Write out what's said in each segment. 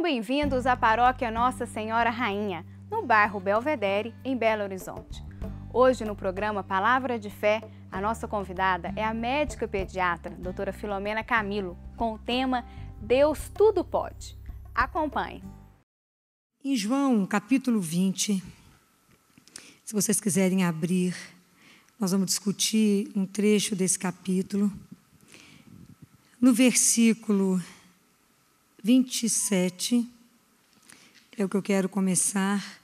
Sejam bem-vindos à paróquia Nossa Senhora Rainha, no bairro Belvedere, em Belo Horizonte. Hoje, no programa Palavra de Fé, a nossa convidada é a médica pediatra, doutora Filomena Camilo, com o tema Deus Tudo Pode. Acompanhe. Em João, capítulo 20, se vocês quiserem abrir, nós vamos discutir um trecho desse capítulo. No versículo 27 é o que eu quero começar.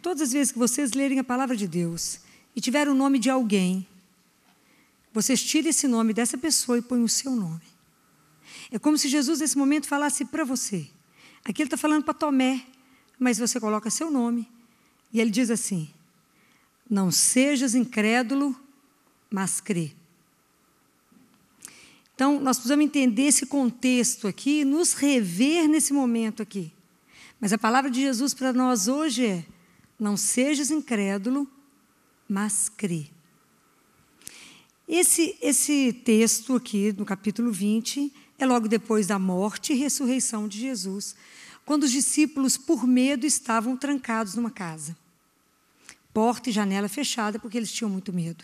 Todas as vezes que vocês lerem a palavra de Deus e tiver o nome de alguém, vocês tirem esse nome dessa pessoa e põem o seu nome. É como se Jesus, nesse momento, falasse para você. Aqui ele está falando para Tomé, mas você coloca seu nome. E ele diz assim: Não sejas incrédulo, mas crê. Então, nós precisamos entender esse contexto aqui, nos rever nesse momento aqui. Mas a palavra de Jesus para nós hoje é: não sejas incrédulo, mas crê. Esse, esse texto aqui, no capítulo 20, é logo depois da morte e ressurreição de Jesus, quando os discípulos, por medo, estavam trancados numa casa. Porta e janela fechada, porque eles tinham muito medo.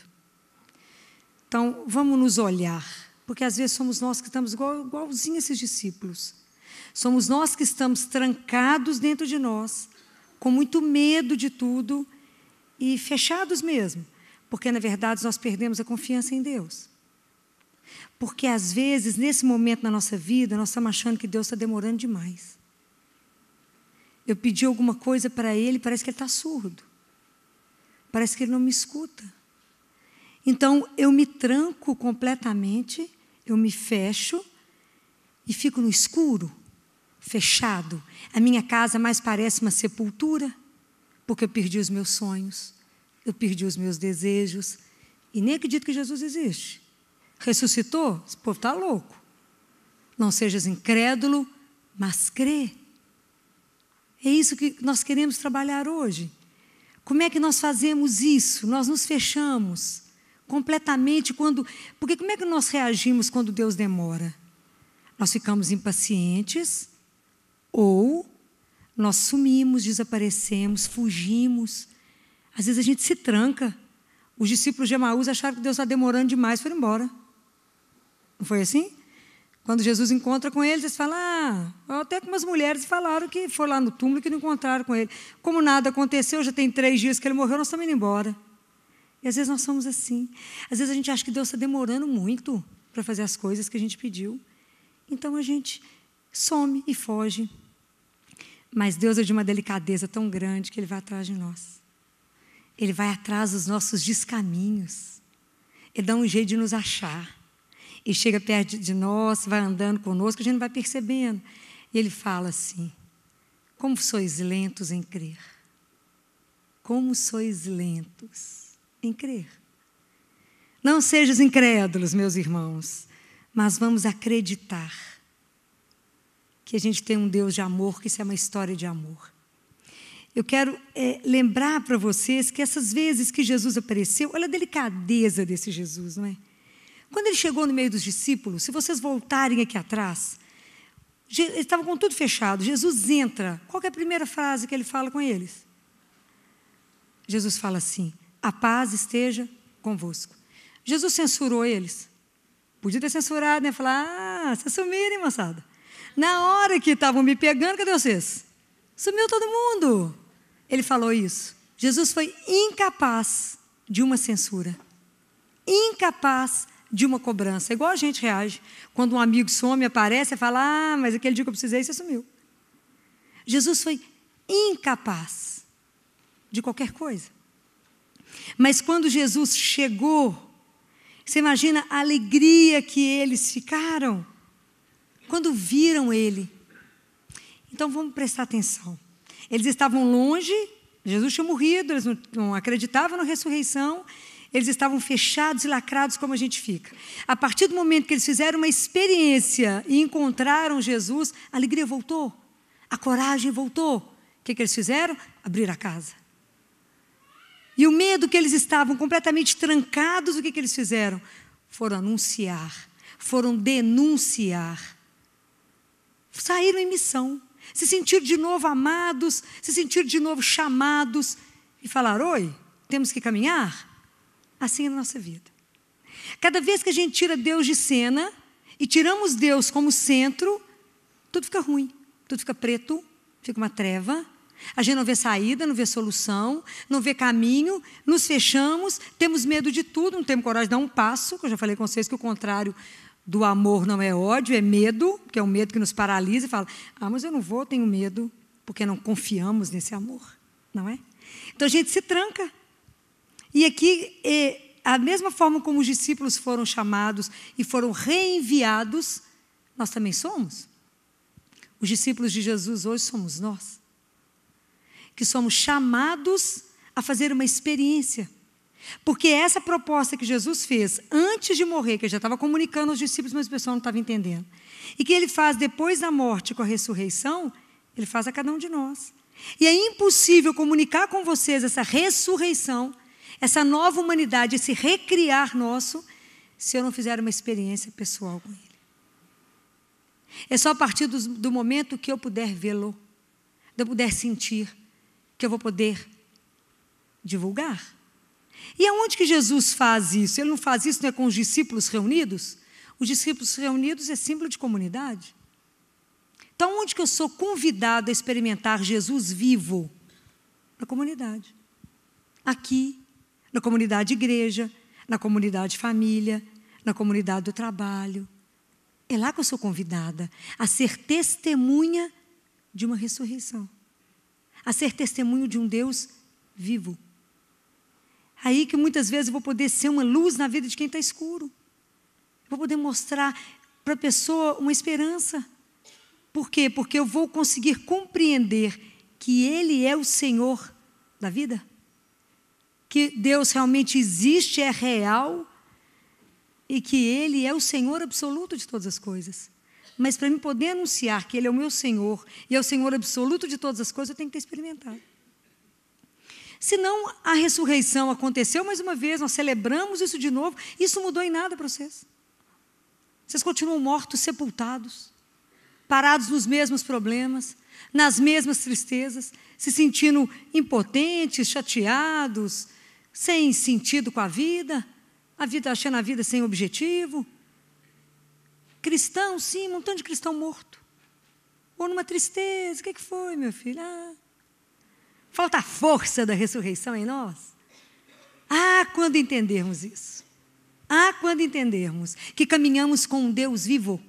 Então, vamos nos olhar porque às vezes somos nós que estamos igual, igualzinho a esses discípulos. Somos nós que estamos trancados dentro de nós, com muito medo de tudo e fechados mesmo, porque na verdade nós perdemos a confiança em Deus. Porque às vezes, nesse momento na nossa vida, nós estamos achando que Deus está demorando demais. Eu pedi alguma coisa para Ele, parece que Ele está surdo. Parece que Ele não me escuta. Então eu me tranco completamente, eu me fecho e fico no escuro, fechado. A minha casa mais parece uma sepultura, porque eu perdi os meus sonhos, eu perdi os meus desejos e nem acredito que Jesus existe. Ressuscitou? Esse povo está louco. Não sejas incrédulo, mas crê. É isso que nós queremos trabalhar hoje. Como é que nós fazemos isso? Nós nos fechamos completamente quando. Porque como é que nós reagimos quando Deus demora? Nós ficamos impacientes ou nós sumimos, desaparecemos, fugimos. Às vezes a gente se tranca. Os discípulos de Emaús acharam que Deus está demorando demais, foram embora. Não foi assim? Quando Jesus encontra com eles, eles falam: ah, até com umas mulheres falaram que foram lá no túmulo que não encontraram com ele. Como nada aconteceu, já tem três dias que ele morreu, nós estamos indo embora. E às vezes nós somos assim. Às vezes a gente acha que Deus está demorando muito para fazer as coisas que a gente pediu. Então a gente some e foge. Mas Deus é de uma delicadeza tão grande que Ele vai atrás de nós. Ele vai atrás dos nossos descaminhos. Ele dá um jeito de nos achar. E chega perto de nós, vai andando conosco, a gente não vai percebendo. E ele fala assim: Como sois lentos em crer. Como sois lentos em crer. Não sejas incrédulos, meus irmãos, mas vamos acreditar que a gente tem um Deus de amor, que isso é uma história de amor. Eu quero é, lembrar para vocês que essas vezes que Jesus apareceu, olha a delicadeza desse Jesus, não é? Quando ele chegou no meio dos discípulos, se vocês voltarem aqui atrás, ele estava com tudo fechado. Jesus entra. Qual é a primeira frase que ele fala com eles? Jesus fala assim: a paz esteja convosco. Jesus censurou eles. Podia ter censurado, né? Falar, ah, vocês sumirem, moçada. Na hora que estavam me pegando, cadê vocês? Sumiu todo mundo. Ele falou isso. Jesus foi incapaz de uma censura. Incapaz de uma cobrança. É igual a gente reage. Quando um amigo some, aparece, e fala, ah, mas aquele dia que eu precisei, você sumiu. Jesus foi incapaz de qualquer coisa. Mas quando Jesus chegou, você imagina a alegria que eles ficaram quando viram ele. Então vamos prestar atenção. Eles estavam longe, Jesus tinha morrido, eles não acreditavam na ressurreição, eles estavam fechados e lacrados como a gente fica. A partir do momento que eles fizeram uma experiência e encontraram Jesus, a alegria voltou, a coragem voltou. O que, que eles fizeram? Abrir a casa. E o medo que eles estavam completamente trancados, o que, que eles fizeram? Foram anunciar, foram denunciar. Saíram em missão, se sentiram de novo amados, se sentiram de novo chamados e falaram: Oi, temos que caminhar? Assim é a nossa vida. Cada vez que a gente tira Deus de cena e tiramos Deus como centro, tudo fica ruim, tudo fica preto, fica uma treva, a gente não vê saída, não vê solução, não vê caminho, nos fechamos, temos medo de tudo, não temos coragem de dar um passo, que eu já falei com vocês que o contrário do amor não é ódio, é medo, que é o um medo que nos paralisa e fala: ah, mas eu não vou, tenho medo, porque não confiamos nesse amor, não é? Então a gente se tranca. E aqui, é, a mesma forma como os discípulos foram chamados e foram reenviados, nós também somos. Os discípulos de Jesus hoje somos nós que somos chamados a fazer uma experiência. Porque essa proposta que Jesus fez antes de morrer, que ele já estava comunicando aos discípulos, mas o pessoal não estava entendendo, e que ele faz depois da morte com a ressurreição, ele faz a cada um de nós. E é impossível comunicar com vocês essa ressurreição, essa nova humanidade, esse recriar nosso, se eu não fizer uma experiência pessoal com ele. É só a partir do, do momento que eu puder vê-lo, eu puder sentir, que eu vou poder divulgar. E aonde que Jesus faz isso? Ele não faz isso não é com os discípulos reunidos? Os discípulos reunidos é símbolo de comunidade. Então, onde que eu sou convidado a experimentar Jesus vivo? Na comunidade. Aqui, na comunidade igreja, na comunidade família, na comunidade do trabalho. É lá que eu sou convidada a ser testemunha de uma ressurreição a ser testemunho de um Deus vivo. Aí que muitas vezes eu vou poder ser uma luz na vida de quem está escuro. Eu vou poder mostrar para a pessoa uma esperança. Por quê? Porque eu vou conseguir compreender que Ele é o Senhor da vida. Que Deus realmente existe, é real. E que Ele é o Senhor absoluto de todas as coisas. Mas para mim poder anunciar que Ele é o meu Senhor e é o Senhor absoluto de todas as coisas, eu tenho que ter experimentado. Senão a ressurreição aconteceu mais uma vez, nós celebramos isso de novo, isso mudou em nada para vocês. Vocês continuam mortos, sepultados, parados nos mesmos problemas, nas mesmas tristezas, se sentindo impotentes, chateados, sem sentido com a vida, a vida achando a vida sem objetivo, Cristão, sim, um montão de cristão morto. Ou numa tristeza, o que, é foi, meu filho? Ah, falta a força da ressurreição em nós. Ah, quando entendermos isso. Ah, quando entendermos que caminhamos com um Deus vivo.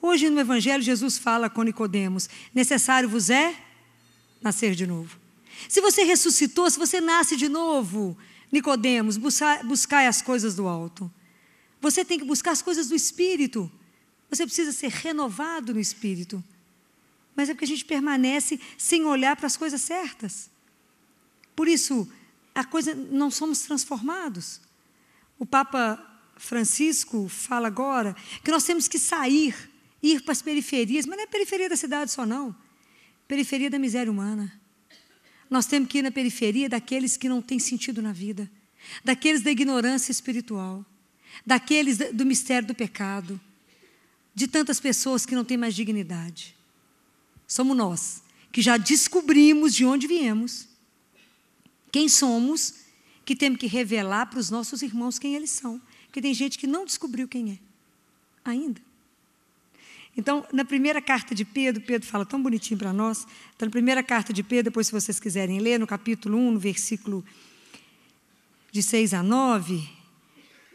Hoje no Evangelho Jesus fala com Nicodemos: necessário vos é nascer de novo. Se você ressuscitou, se você nasce de novo, Nicodemos, buscai as coisas do alto. Você tem que buscar as coisas do espírito. Você precisa ser renovado no espírito. Mas é porque a gente permanece sem olhar para as coisas certas. Por isso, a coisa não somos transformados. O Papa Francisco fala agora que nós temos que sair, ir para as periferias, mas não é periferia da cidade só não. Periferia da miséria humana. Nós temos que ir na periferia daqueles que não têm sentido na vida, daqueles da ignorância espiritual daqueles do mistério do pecado, de tantas pessoas que não têm mais dignidade. Somos nós, que já descobrimos de onde viemos, quem somos, que temos que revelar para os nossos irmãos quem eles são. Porque tem gente que não descobriu quem é, ainda. Então, na primeira carta de Pedro, Pedro fala tão bonitinho para nós. Então, na primeira carta de Pedro, depois, se vocês quiserem ler, no capítulo 1, no versículo de 6 a 9,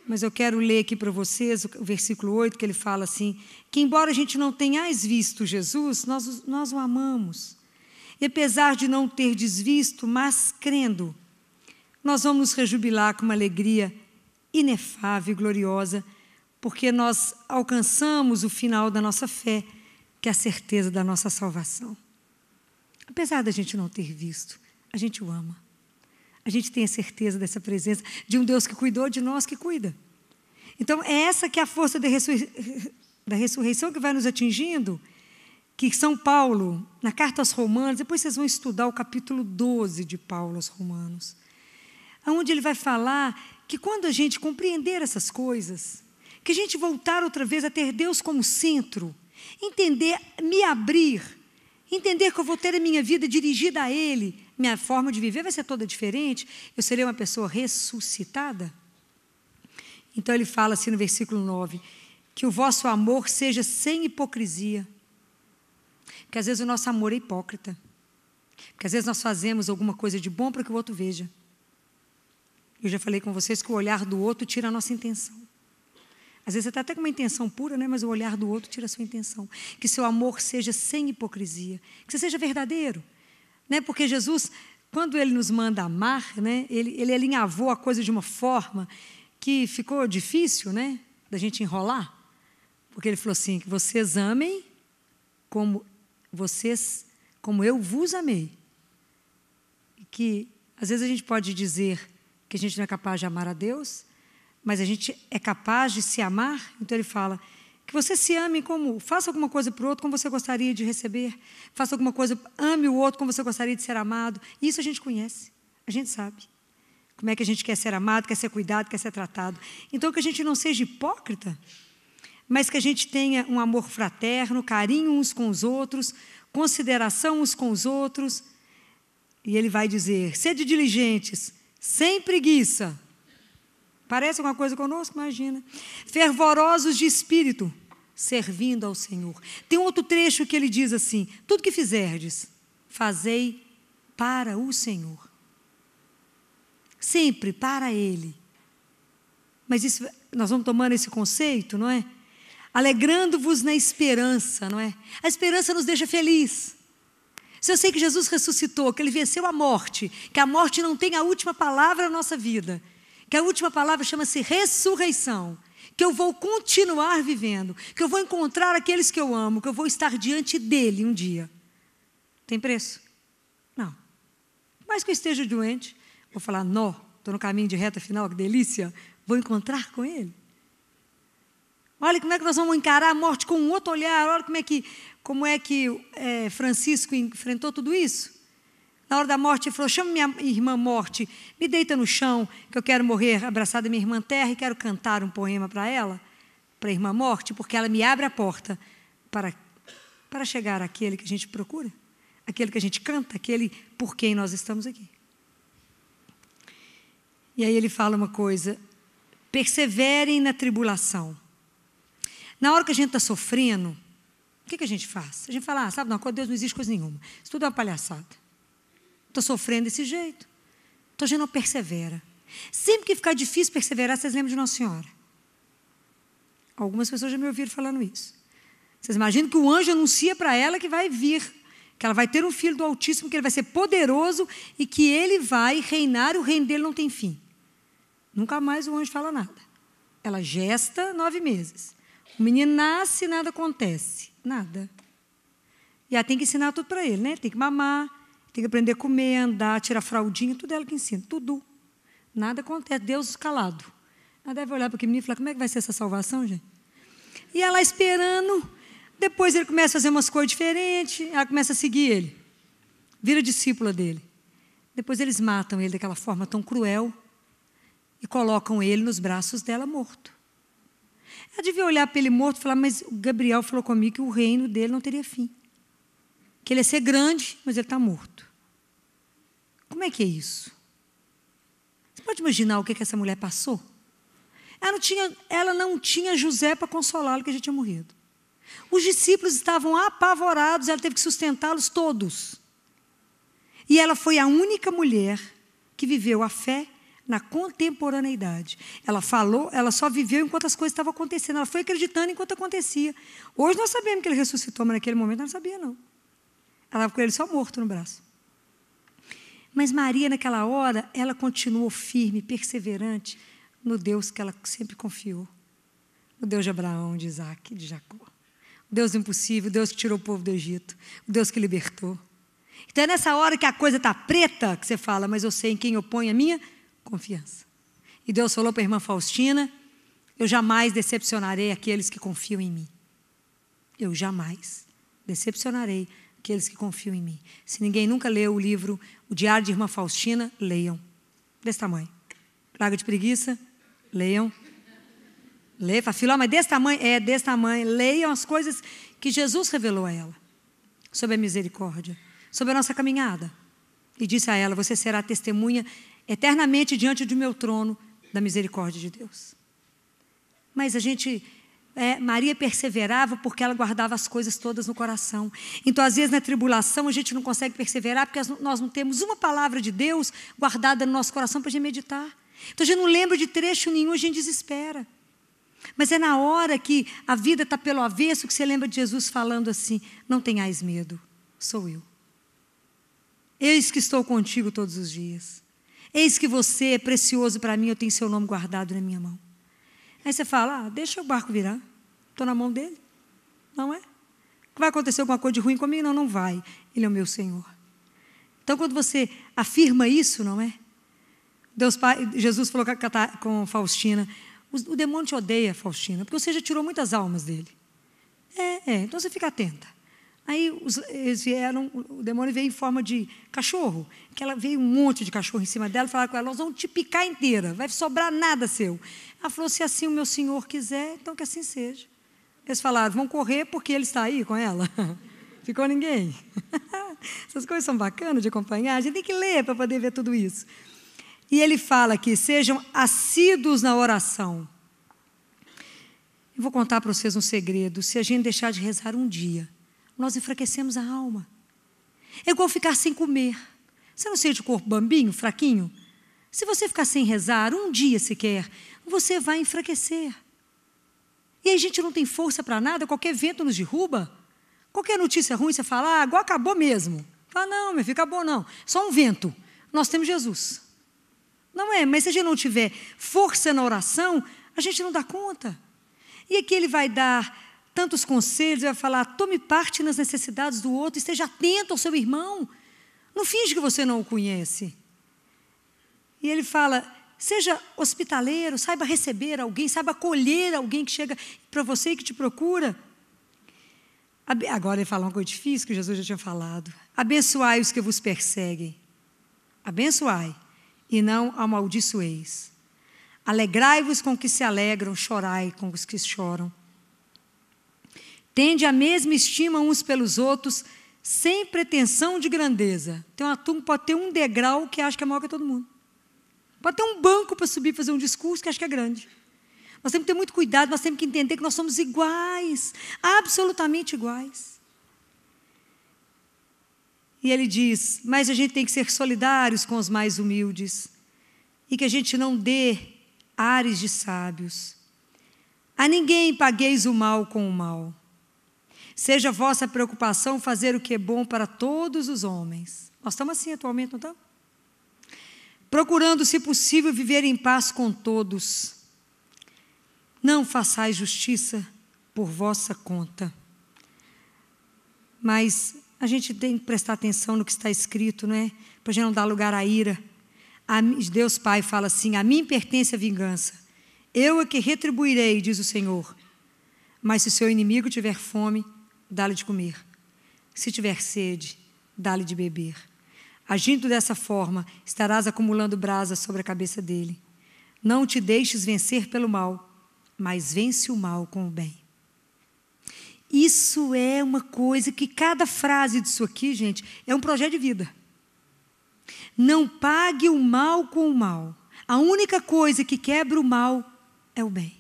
mas eu quero ler aqui para vocês o versículo 8, que ele fala assim: que embora a gente não tenhais visto Jesus, nós, nós o amamos. E apesar de não ter desvisto, mas crendo, nós vamos rejubilar com uma alegria inefável e gloriosa, porque nós alcançamos o final da nossa fé, que é a certeza da nossa salvação. Apesar da gente não ter visto, a gente o ama a gente tem a certeza dessa presença de um Deus que cuidou de nós, que cuida. Então, é essa que é a força da, ressur... da ressurreição que vai nos atingindo, que São Paulo, na carta aos Romanos, depois vocês vão estudar o capítulo 12 de Paulo aos Romanos, onde ele vai falar que quando a gente compreender essas coisas, que a gente voltar outra vez a ter Deus como centro, entender, me abrir, entender que eu vou ter a minha vida dirigida a Ele, minha forma de viver vai ser toda diferente, eu serei uma pessoa ressuscitada? Então ele fala assim no versículo 9: que o vosso amor seja sem hipocrisia. Porque às vezes o nosso amor é hipócrita. Porque às vezes nós fazemos alguma coisa de bom para que o outro veja. Eu já falei com vocês que o olhar do outro tira a nossa intenção. Às vezes você é está até com uma intenção pura, né? mas o olhar do outro tira a sua intenção. Que seu amor seja sem hipocrisia. Que você seja verdadeiro. Né? Porque Jesus, quando ele nos manda amar, né? ele, ele alinhavou a coisa de uma forma que ficou difícil né? da gente enrolar. Porque ele falou assim: que vocês amem como vocês, como eu vos amei. que às vezes a gente pode dizer que a gente não é capaz de amar a Deus, mas a gente é capaz de se amar. Então ele fala: que você se ame como. Faça alguma coisa para o outro como você gostaria de receber. Faça alguma coisa. Ame o outro como você gostaria de ser amado. Isso a gente conhece. A gente sabe. Como é que a gente quer ser amado, quer ser cuidado, quer ser tratado. Então, que a gente não seja hipócrita, mas que a gente tenha um amor fraterno, carinho uns com os outros, consideração uns com os outros. E ele vai dizer: sede diligentes, sem preguiça. Parece alguma coisa conosco? Imagina. Fervorosos de espírito, servindo ao Senhor. Tem outro trecho que ele diz assim: Tudo que fizerdes, fazei para o Senhor. Sempre para Ele. Mas isso, nós vamos tomando esse conceito, não é? Alegrando-vos na esperança, não é? A esperança nos deixa feliz. Se eu sei que Jesus ressuscitou, que ele venceu a morte, que a morte não tem a última palavra na nossa vida, que a última palavra chama-se ressurreição, que eu vou continuar vivendo, que eu vou encontrar aqueles que eu amo, que eu vou estar diante dele um dia. Tem preço? Não. Por mais que eu esteja doente, vou falar, nó, estou no caminho de reta final, que delícia, vou encontrar com ele. Olha como é que nós vamos encarar a morte com um outro olhar. Olha como é que, como é que é, Francisco enfrentou tudo isso. Na hora da morte, ele falou: chama minha irmã morte, me deita no chão, que eu quero morrer abraçada à minha irmã terra e quero cantar um poema para ela, para a irmã morte, porque ela me abre a porta para, para chegar àquele que a gente procura, aquele que a gente canta, aquele por quem nós estamos aqui. E aí ele fala uma coisa: perseverem na tribulação. Na hora que a gente está sofrendo, o que, que, a gente faz? A gente fala, ah, sabe, não, com Deus não existe coisa nenhuma. Isso tudo é uma palhaçada. Estou sofrendo desse jeito. Então a gente não persevera. Sempre que ficar difícil perseverar, vocês lembram de Nossa Senhora. Algumas pessoas já me ouviram falando isso. Vocês imaginam que o anjo anuncia para ela que vai vir, que ela vai ter um filho do Altíssimo, que ele vai ser poderoso e que ele vai reinar, o reino dele não tem fim. Nunca mais o anjo fala nada. Ela gesta nove meses. O menino nasce e nada acontece. Nada. E ela tem que ensinar tudo para ele, né? Tem que mamar, tem que aprender a comer, andar, tirar fraldinha, tudo ela que ensina, tudo. Nada acontece, Deus calado. Ela deve olhar para aquele menino e falar: como é que vai ser essa salvação, gente? E ela esperando. Depois ele começa a fazer umas coisas diferentes, ela começa a seguir ele, vira discípula dele. Depois eles matam ele daquela forma tão cruel e colocam ele nos braços dela morto. Ela devia olhar para ele morto e falar: Mas Gabriel falou comigo que o reino dele não teria fim que ele ia é ser grande, mas ele está morto. Como é que é isso? Você pode imaginar o que, é que essa mulher passou? Ela não tinha, ela não tinha José para consolá-lo, que já tinha morrido. Os discípulos estavam apavorados, ela teve que sustentá-los todos. E ela foi a única mulher que viveu a fé na contemporaneidade. Ela falou, ela só viveu enquanto as coisas estavam acontecendo. Ela foi acreditando enquanto acontecia. Hoje nós sabemos que ele ressuscitou, mas naquele momento ela não sabia, não. Ela estava com ele só morto no braço. Mas Maria, naquela hora, ela continuou firme, perseverante no Deus que ela sempre confiou. O Deus de Abraão, de Isaac, de Jacó. O Deus do impossível, o Deus que tirou o povo do Egito. O Deus que libertou. Então é nessa hora que a coisa está preta que você fala, mas eu sei em quem eu ponho a minha confiança. E Deus falou para a irmã Faustina: Eu jamais decepcionarei aqueles que confiam em mim. Eu jamais decepcionarei aqueles que confiam em mim. Se ninguém nunca leu o livro O Diário de Irmã Faustina, leiam. Desse tamanho. Praga de preguiça, leiam. Leia, fala, filó, mas desse tamanho? É, desse tamanho. Leiam as coisas que Jesus revelou a ela sobre a misericórdia, sobre a nossa caminhada. E disse a ela: Você será testemunha eternamente diante do meu trono da misericórdia de Deus. Mas a gente é, Maria perseverava porque ela guardava as coisas todas no coração. Então, às vezes, na tribulação, a gente não consegue perseverar porque nós não temos uma palavra de Deus guardada no nosso coração para a gente meditar. Então, a gente não lembra de trecho nenhum, a gente desespera. Mas é na hora que a vida está pelo avesso que você lembra de Jesus falando assim: Não tenhais medo, sou eu. Eis que estou contigo todos os dias. Eis que você é precioso para mim, eu tenho seu nome guardado na minha mão. Aí você fala, ah, deixa o barco virar. Estou na mão dele. Não é? Vai acontecer alguma coisa de ruim comigo? Não, não vai. Ele é o meu Senhor. Então, quando você afirma isso, não é? Deus Pai, Jesus falou com Faustina: o, demônio te odeia, Faustina, porque você já tirou muitas almas dele. É, é, então você fica atenta. Aí os, eles vieram, o demônio veio em forma de cachorro, que ela veio um monte de cachorro em cima dela, falaram com ela, nós vamos te picar inteira, vai sobrar nada seu. Ela falou, se assim o meu senhor quiser, então que assim seja. Eles falaram, vão correr porque ele está aí com ela. Ficou ninguém. Essas coisas são bacanas de acompanhar, a gente tem que ler para poder ver tudo isso. E ele fala aqui, sejam assíduos na oração. Eu vou contar para vocês um segredo, se a gente deixar de rezar um dia, nós enfraquecemos a alma. É igual ficar sem comer. Você não sente o corpo bambinho, fraquinho? Se você ficar sem rezar um dia sequer, você vai enfraquecer. E a gente não tem força para nada, qualquer vento nos derruba. Qualquer notícia ruim você fala, ah, agora acabou mesmo. Fala, não, meu filho, acabou não. Só um vento. Nós temos Jesus. Não é, mas se a gente não tiver força na oração, a gente não dá conta. E aqui ele vai dar tantos conselhos, vai falar: tome parte nas necessidades do outro, esteja atento ao seu irmão. Não finge que você não o conhece. E ele fala: seja hospitaleiro, saiba receber alguém, saiba acolher alguém que chega para você e que te procura. Agora ele fala uma coisa difícil que Jesus já tinha falado. Abençoai os que vos perseguem. Abençoai e não amaldiçoeis. Alegrai-vos com os que se alegram, chorai com os que choram. Tende a mesma estima uns pelos outros, sem pretensão de grandeza. Tem então, uma turma que pode ter um degrau que acha que é maior que todo mundo. Pode ter um banco para subir fazer um discurso que acha que é grande. Nós temos que ter muito cuidado, nós temos que entender que nós somos iguais, absolutamente iguais. E ele diz: mas a gente tem que ser solidários com os mais humildes e que a gente não dê ares de sábios. A ninguém pagueis o mal com o mal. Seja vossa preocupação fazer o que é bom para todos os homens. Nós estamos assim atualmente, não estamos? Procurando, se possível, viver em paz com todos. Não façais justiça por vossa conta. Mas a gente tem que prestar atenção no que está escrito, não é? Para a gente não dar lugar à ira. Deus Pai fala assim: A mim pertence a vingança. Eu é que retribuirei, diz o Senhor. Mas se o seu inimigo tiver fome, dá-lhe de comer. Se tiver sede, dá-lhe de beber. Agindo dessa forma, estarás acumulando brasa sobre a cabeça dele. Não te deixes vencer pelo mal, mas vence o mal com o bem. Isso é uma coisa que cada frase disso aqui, gente, é um projeto de vida. Não pague o mal com o mal. A única coisa que quebra o mal é o bem.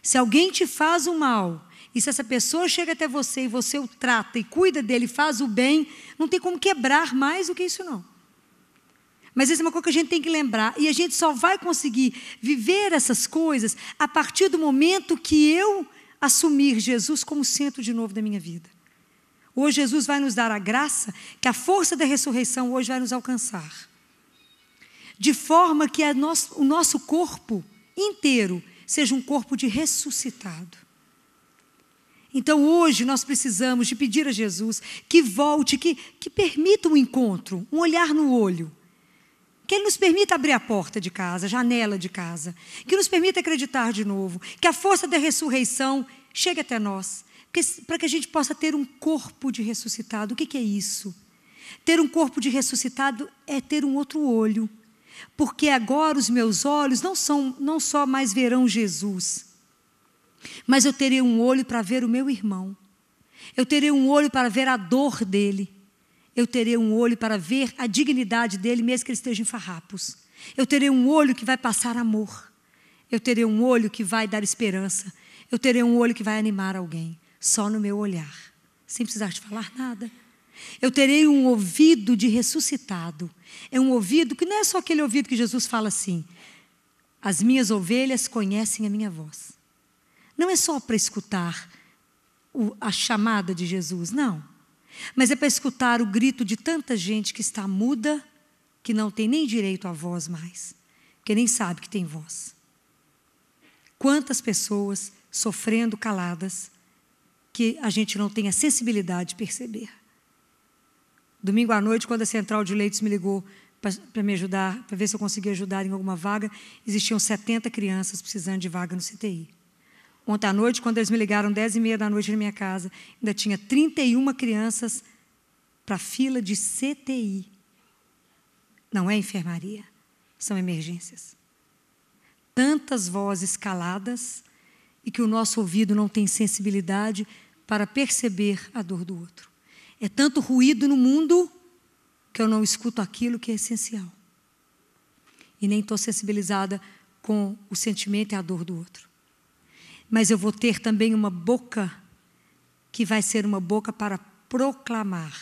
Se alguém te faz o mal, e se essa pessoa chega até você e você o trata e cuida dele, faz o bem, não tem como quebrar mais do que isso, não. Mas isso é uma coisa que a gente tem que lembrar. E a gente só vai conseguir viver essas coisas a partir do momento que eu assumir Jesus como centro de novo da minha vida. Hoje Jesus vai nos dar a graça que a força da ressurreição hoje vai nos alcançar. De forma que nosso, o nosso corpo inteiro seja um corpo de ressuscitado. Então hoje nós precisamos de pedir a Jesus que volte, que, que permita um encontro, um olhar no olho. Que Ele nos permita abrir a porta de casa, a janela de casa. Que nos permita acreditar de novo. Que a força da ressurreição chegue até nós. Para que a gente possa ter um corpo de ressuscitado. O que, que é isso? Ter um corpo de ressuscitado é ter um outro olho. Porque agora os meus olhos não são não só mais verão Jesus, mas eu terei um olho para ver o meu irmão. Eu terei um olho para ver a dor dele. Eu terei um olho para ver a dignidade dele, mesmo que ele esteja em farrapos. Eu terei um olho que vai passar amor. Eu terei um olho que vai dar esperança. Eu terei um olho que vai animar alguém, só no meu olhar, sem precisar te falar nada. Eu terei um ouvido de ressuscitado. É um ouvido que não é só aquele ouvido que Jesus fala assim: as minhas ovelhas conhecem a minha voz não é só para escutar o, a chamada de Jesus, não. Mas é para escutar o grito de tanta gente que está muda, que não tem nem direito à voz mais, que nem sabe que tem voz. Quantas pessoas sofrendo caladas que a gente não tem a sensibilidade de perceber. Domingo à noite, quando a central de leitos me ligou para me ajudar, para ver se eu conseguia ajudar em alguma vaga, existiam 70 crianças precisando de vaga no CTI. Ontem à noite, quando eles me ligaram, 10 e meia da noite na minha casa, ainda tinha 31 crianças para a fila de CTI. Não é enfermaria, são emergências. Tantas vozes caladas e que o nosso ouvido não tem sensibilidade para perceber a dor do outro. É tanto ruído no mundo que eu não escuto aquilo que é essencial. E nem estou sensibilizada com o sentimento e a dor do outro mas eu vou ter também uma boca que vai ser uma boca para proclamar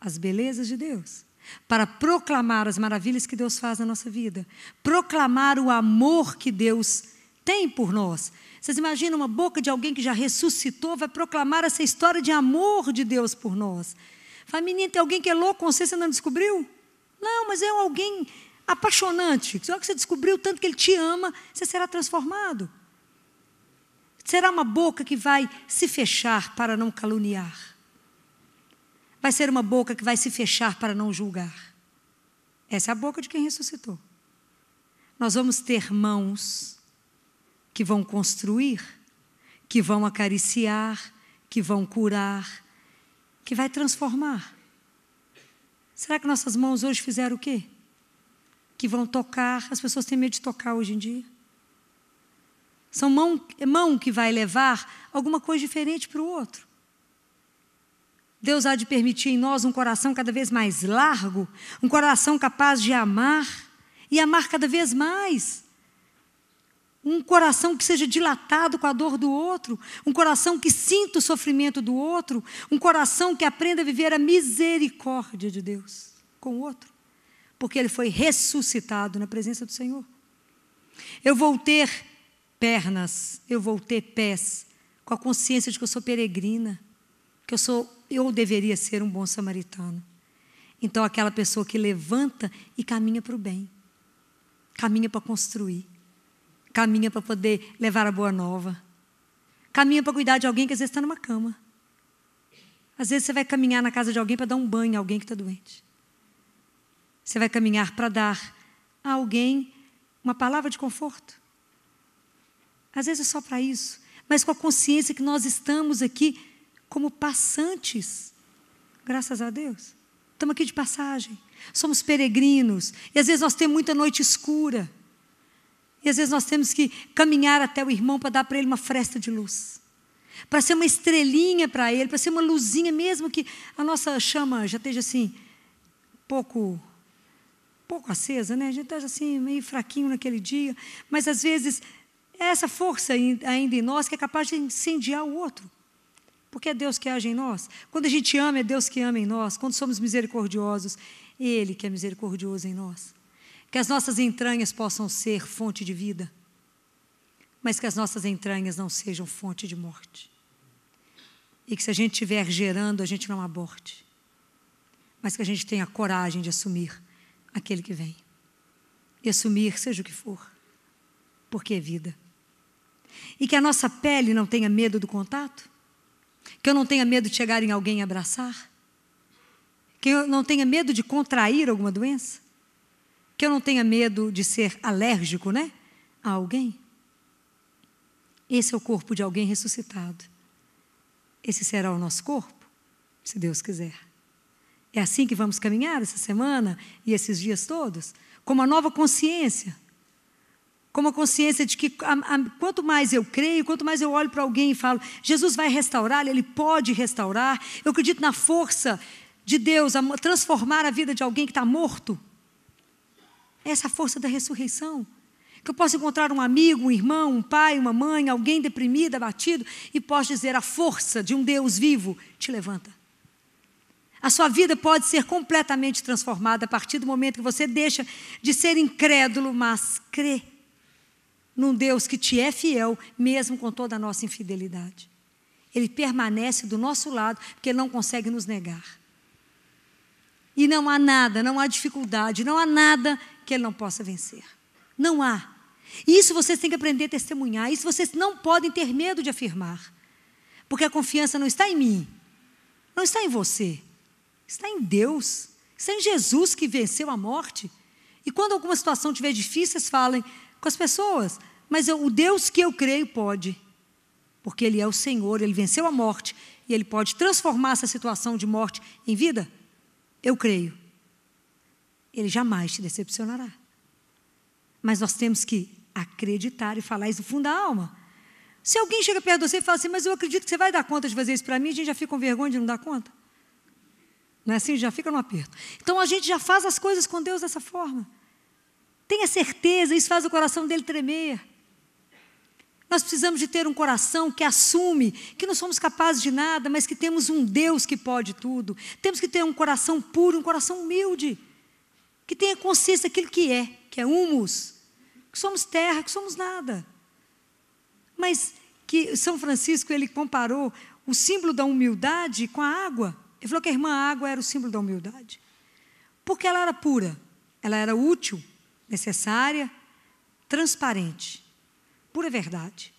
as belezas de Deus, para proclamar as maravilhas que Deus faz na nossa vida, proclamar o amor que Deus tem por nós. Vocês imaginam uma boca de alguém que já ressuscitou vai proclamar essa história de amor de Deus por nós? Fala, menina, tem alguém que é louco com você, você não descobriu? Não, mas é alguém apaixonante. Só que você descobriu tanto que ele te ama, você será transformado. Será uma boca que vai se fechar para não caluniar. Vai ser uma boca que vai se fechar para não julgar. Essa é a boca de quem ressuscitou. Nós vamos ter mãos que vão construir, que vão acariciar, que vão curar, que vai transformar. Será que nossas mãos hoje fizeram o quê? Que vão tocar, as pessoas têm medo de tocar hoje em dia são mão, mão que vai levar alguma coisa diferente para o outro. Deus há de permitir em nós um coração cada vez mais largo, um coração capaz de amar e amar cada vez mais. Um coração que seja dilatado com a dor do outro, um coração que sinta o sofrimento do outro, um coração que aprenda a viver a misericórdia de Deus com o outro, porque ele foi ressuscitado na presença do Senhor. Eu vou ter pernas, eu vou ter pés, com a consciência de que eu sou peregrina, que eu sou, eu deveria ser um bom samaritano. Então aquela pessoa que levanta e caminha para o bem, caminha para construir, caminha para poder levar a boa nova, caminha para cuidar de alguém que às vezes está numa cama. Às vezes você vai caminhar na casa de alguém para dar um banho a alguém que está doente. Você vai caminhar para dar a alguém uma palavra de conforto. Às vezes é só para isso, mas com a consciência que nós estamos aqui como passantes. Graças a Deus. Estamos aqui de passagem. Somos peregrinos. E às vezes nós temos muita noite escura. E às vezes nós temos que caminhar até o irmão para dar para ele uma fresta de luz. Para ser uma estrelinha para ele, para ser uma luzinha, mesmo que a nossa chama já esteja assim, pouco pouco acesa, né? A gente está assim, meio fraquinho naquele dia. Mas às vezes é essa força ainda em nós que é capaz de incendiar o outro. Porque é Deus que age em nós. Quando a gente ama, é Deus que ama em nós. Quando somos misericordiosos, Ele que é misericordioso em nós. Que as nossas entranhas possam ser fonte de vida, mas que as nossas entranhas não sejam fonte de morte. E que se a gente estiver gerando, a gente não aborte. Mas que a gente tenha coragem de assumir aquele que vem. E assumir, seja o que for, porque é vida. E que a nossa pele não tenha medo do contato? Que eu não tenha medo de chegar em alguém e abraçar? Que eu não tenha medo de contrair alguma doença? Que eu não tenha medo de ser alérgico, né? A alguém? Esse é o corpo de alguém ressuscitado. Esse será o nosso corpo, se Deus quiser. É assim que vamos caminhar essa semana e esses dias todos, com uma nova consciência como a consciência de que a, a, quanto mais eu creio, quanto mais eu olho para alguém e falo, Jesus vai restaurar, ele pode restaurar. Eu acredito na força de Deus a transformar a vida de alguém que está morto. Essa é a força da ressurreição. Que eu possa encontrar um amigo, um irmão, um pai, uma mãe, alguém deprimido, abatido, e posso dizer: a força de um Deus vivo te levanta. A sua vida pode ser completamente transformada a partir do momento que você deixa de ser incrédulo, mas crê num Deus que te é fiel, mesmo com toda a nossa infidelidade. Ele permanece do nosso lado, porque ele não consegue nos negar. E não há nada, não há dificuldade, não há nada que ele não possa vencer. Não há. Isso vocês têm que aprender a testemunhar. Isso vocês não podem ter medo de afirmar. Porque a confiança não está em mim, não está em você, está em Deus, está em Jesus que venceu a morte. E quando alguma situação estiver difícil, vocês falem: com as pessoas, mas eu, o Deus que eu creio pode, porque Ele é o Senhor, Ele venceu a morte e Ele pode transformar essa situação de morte em vida. Eu creio. Ele jamais te decepcionará. Mas nós temos que acreditar e falar isso do fundo da alma. Se alguém chega perto de você e fala assim, mas eu acredito que você vai dar conta de fazer isso para mim, a gente já fica com vergonha de não dar conta. Não é assim? Já fica no aperto. Então a gente já faz as coisas com Deus dessa forma. Tenha certeza, isso faz o coração dele tremer. Nós precisamos de ter um coração que assume que não somos capazes de nada, mas que temos um Deus que pode tudo. Temos que ter um coração puro, um coração humilde, que tenha consciência daquilo que é, que é humus, que somos terra, que somos nada. Mas que São Francisco ele comparou o símbolo da humildade com a água. Ele falou que a irmã água era o símbolo da humildade. Porque ela era pura, ela era útil, necessária, transparente, pura verdade.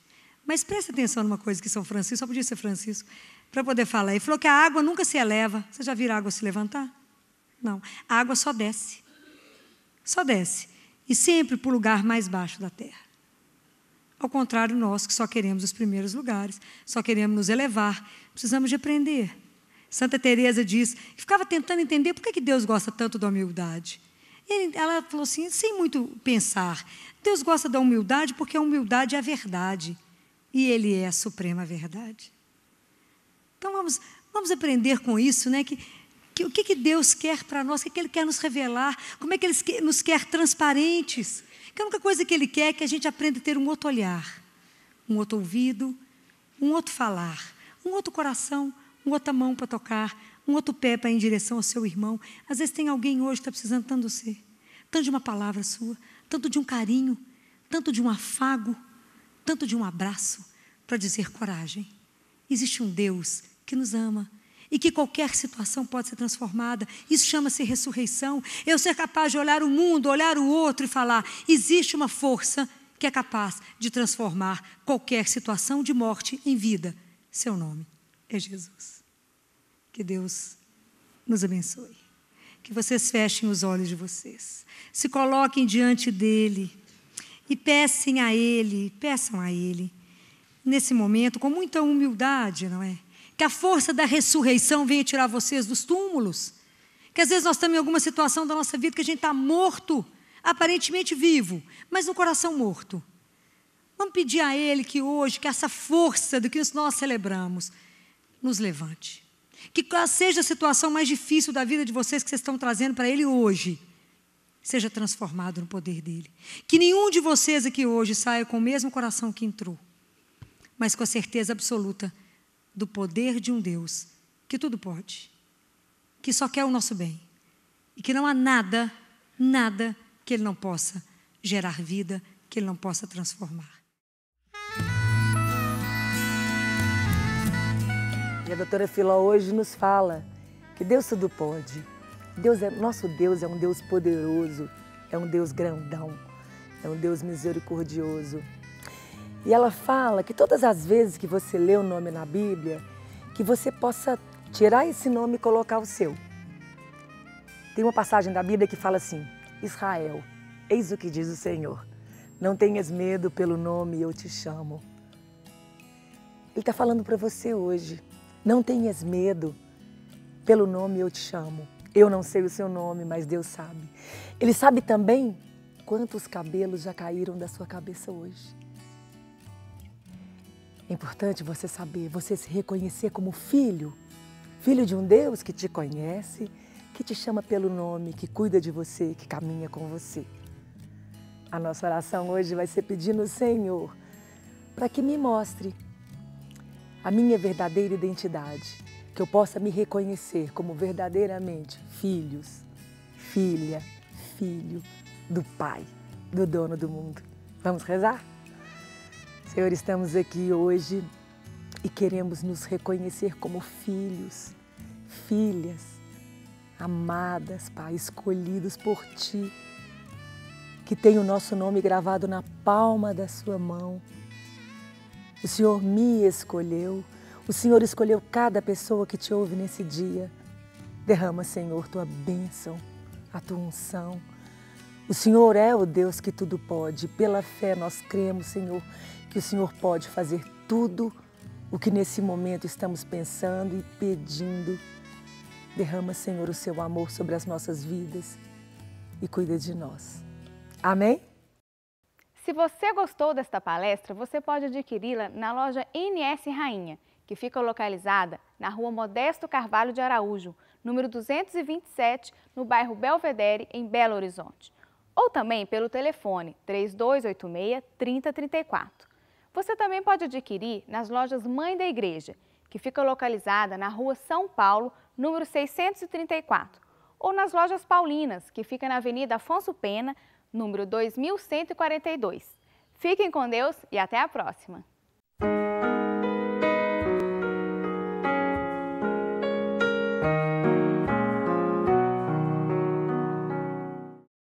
Mas preste atenção numa coisa que São Francisco, só podia ser Francisco, para poder falar. Ele falou que a água nunca se eleva. Você já viu a água se levantar? Não. A água só desce. Só desce. E sempre para o lugar mais baixo da terra. Ao contrário, nós que só queremos os primeiros lugares, só queremos nos elevar, precisamos de aprender. Santa Teresa diz e ficava tentando entender por que Deus gosta tanto da humildade. Ele, ela falou assim, sem muito pensar: Deus gosta da humildade porque a humildade é a verdade. E Ele é a suprema verdade. Então vamos, vamos aprender com isso, né? Que, que o que, que Deus quer para nós, o que, que Ele quer nos revelar, como é que Ele nos quer transparentes. Que a única coisa que Ele quer é que a gente aprenda a ter um outro olhar, um outro ouvido, um outro falar, um outro coração, uma outra mão para tocar, um outro pé para ir em direção ao seu irmão. Às vezes tem alguém hoje que está precisando tanto de você, tanto de uma palavra sua, tanto de um carinho, tanto de um afago, tanto de um abraço, para dizer coragem. Existe um Deus que nos ama e que qualquer situação pode ser transformada. Isso chama-se ressurreição. Eu ser capaz de olhar o mundo, olhar o outro e falar: existe uma força que é capaz de transformar qualquer situação de morte em vida. Seu nome é Jesus. Que Deus nos abençoe. Que vocês fechem os olhos de vocês. Se coloquem diante dele e peçam a ele, peçam a ele, nesse momento, com muita humildade, não é? Que a força da ressurreição venha tirar vocês dos túmulos. Que às vezes nós estamos em alguma situação da nossa vida que a gente está morto, aparentemente vivo, mas no coração morto. Vamos pedir a Ele que hoje, que essa força do que nós celebramos, nos levante. Que seja a situação mais difícil da vida de vocês que vocês estão trazendo para Ele hoje, seja transformado no poder dele. Que nenhum de vocês aqui hoje saia com o mesmo coração que entrou, mas com a certeza absoluta do poder de um Deus que tudo pode, que só quer o nosso bem e que não há nada, nada que ele não possa gerar vida, que ele não possa transformar. E a doutora Filó hoje nos fala que Deus tudo pode. Deus é, nosso Deus é um Deus poderoso, é um Deus grandão, é um Deus misericordioso. E ela fala que todas as vezes que você lê o um nome na Bíblia, que você possa tirar esse nome e colocar o seu. Tem uma passagem da Bíblia que fala assim: Israel, eis o que diz o Senhor. Não tenhas medo pelo nome, eu te chamo. Ele está falando para você hoje. Não tenhas medo. Pelo nome eu te chamo. Eu não sei o seu nome, mas Deus sabe. Ele sabe também quantos cabelos já caíram da sua cabeça hoje. É importante você saber, você se reconhecer como filho, filho de um Deus que te conhece, que te chama pelo nome, que cuida de você, que caminha com você. A nossa oração hoje vai ser pedindo ao Senhor para que me mostre a minha verdadeira identidade, que eu possa me reconhecer como verdadeiramente filhos, filha, filho do Pai, do dono do mundo. Vamos rezar? Senhor, estamos aqui hoje e queremos nos reconhecer como filhos, filhas, amadas, Pai, escolhidos por Ti, que tem o nosso nome gravado na palma da Sua mão o Senhor me escolheu. O Senhor escolheu cada pessoa que te ouve nesse dia. Derrama, Senhor, tua bênção, a tua unção. O Senhor é o Deus que tudo pode. Pela fé nós cremos, Senhor, que o Senhor pode fazer tudo o que nesse momento estamos pensando e pedindo. Derrama, Senhor, o seu amor sobre as nossas vidas e cuida de nós. Amém? Se você gostou desta palestra, você pode adquiri-la na loja NS Rainha, que fica localizada na rua Modesto Carvalho de Araújo, número 227, no bairro Belvedere, em Belo Horizonte. Ou também pelo telefone 3286-3034. Você também pode adquirir nas lojas Mãe da Igreja, que fica localizada na rua São Paulo, número 634, ou nas lojas Paulinas, que fica na Avenida Afonso Pena, número 2142. Fiquem com Deus e até a próxima!